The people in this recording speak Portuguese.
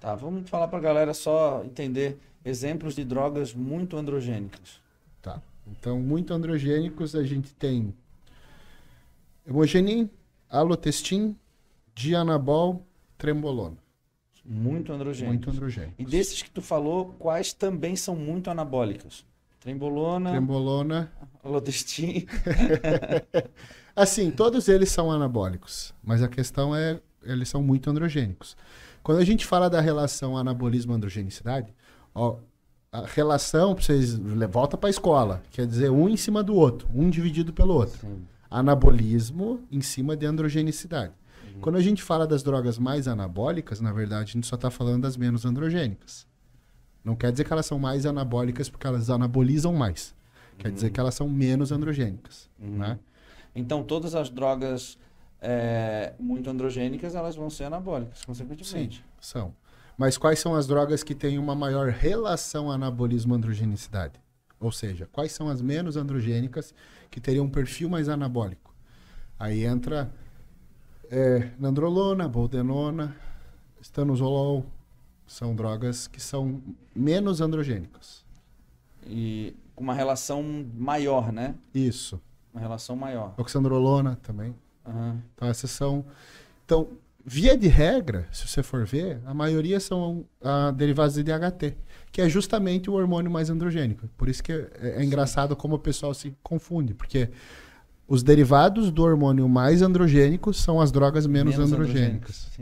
Tá, vamos falar para a galera só entender exemplos de drogas muito androgênicas. Tá. Então, muito androgênicos a gente tem hemogenin, alotestin, dianabol, trembolona. Muito androgênicos. Muito androgênicos. E desses que tu falou, quais também são muito anabólicos? Trembolona. Trembolona. Alotestin. assim, todos eles são anabólicos, mas a questão é eles são muito androgênicos. Quando a gente fala da relação anabolismo-androgenicidade, ó, a relação, para vocês, volta para a escola, quer dizer um em cima do outro, um dividido pelo outro. Sim. Anabolismo em cima de androgenicidade. Uhum. Quando a gente fala das drogas mais anabólicas, na verdade, a gente só está falando das menos androgênicas. Não quer dizer que elas são mais anabólicas porque elas anabolizam mais. Quer uhum. dizer que elas são menos androgênicas, uhum. né? Então, todas as drogas é, muito androgênicas, elas vão ser anabólicas, consequentemente. Sim, são. Mas quais são as drogas que têm uma maior relação anabolismo-androgenicidade? Ou seja, quais são as menos androgênicas que teriam um perfil mais anabólico? Aí entra é, nandrolona, boldenona, estanozolol, são drogas que são menos androgênicas. E com uma relação maior, né? Isso. Uma relação maior. Oxandrolona também. Uhum. Então, essas são. Então, via de regra, se você for ver, a maioria são ah, derivados de DHT, que é justamente o hormônio mais androgênico. Por isso que é, é, é engraçado como o pessoal se confunde, porque os derivados do hormônio mais androgênico são as drogas menos, menos androgênicas. androgênicas